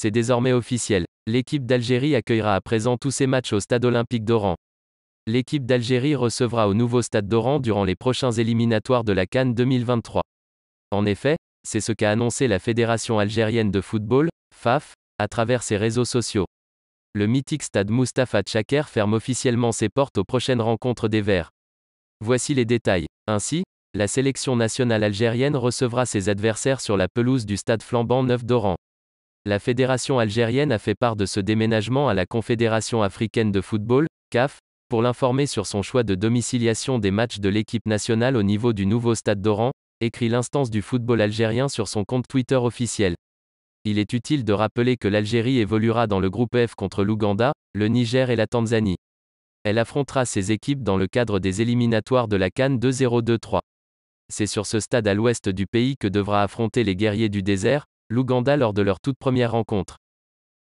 C'est désormais officiel. L'équipe d'Algérie accueillera à présent tous ses matchs au stade olympique d'Oran. L'équipe d'Algérie recevra au nouveau stade d'Oran durant les prochains éliminatoires de la Cannes 2023. En effet, c'est ce qu'a annoncé la Fédération algérienne de football, FAF, à travers ses réseaux sociaux. Le mythique stade Mustapha Tchaker ferme officiellement ses portes aux prochaines rencontres des Verts. Voici les détails. Ainsi, la sélection nationale algérienne recevra ses adversaires sur la pelouse du stade flambant neuf d'Oran. La Fédération algérienne a fait part de ce déménagement à la Confédération africaine de football, CAF, pour l'informer sur son choix de domiciliation des matchs de l'équipe nationale au niveau du nouveau stade d'Oran, écrit l'instance du football algérien sur son compte Twitter officiel. Il est utile de rappeler que l'Algérie évoluera dans le groupe F contre l'Ouganda, le Niger et la Tanzanie. Elle affrontera ses équipes dans le cadre des éliminatoires de la Cannes 2023. C'est sur ce stade à l'ouest du pays que devra affronter les guerriers du désert, l'Ouganda lors de leur toute première rencontre.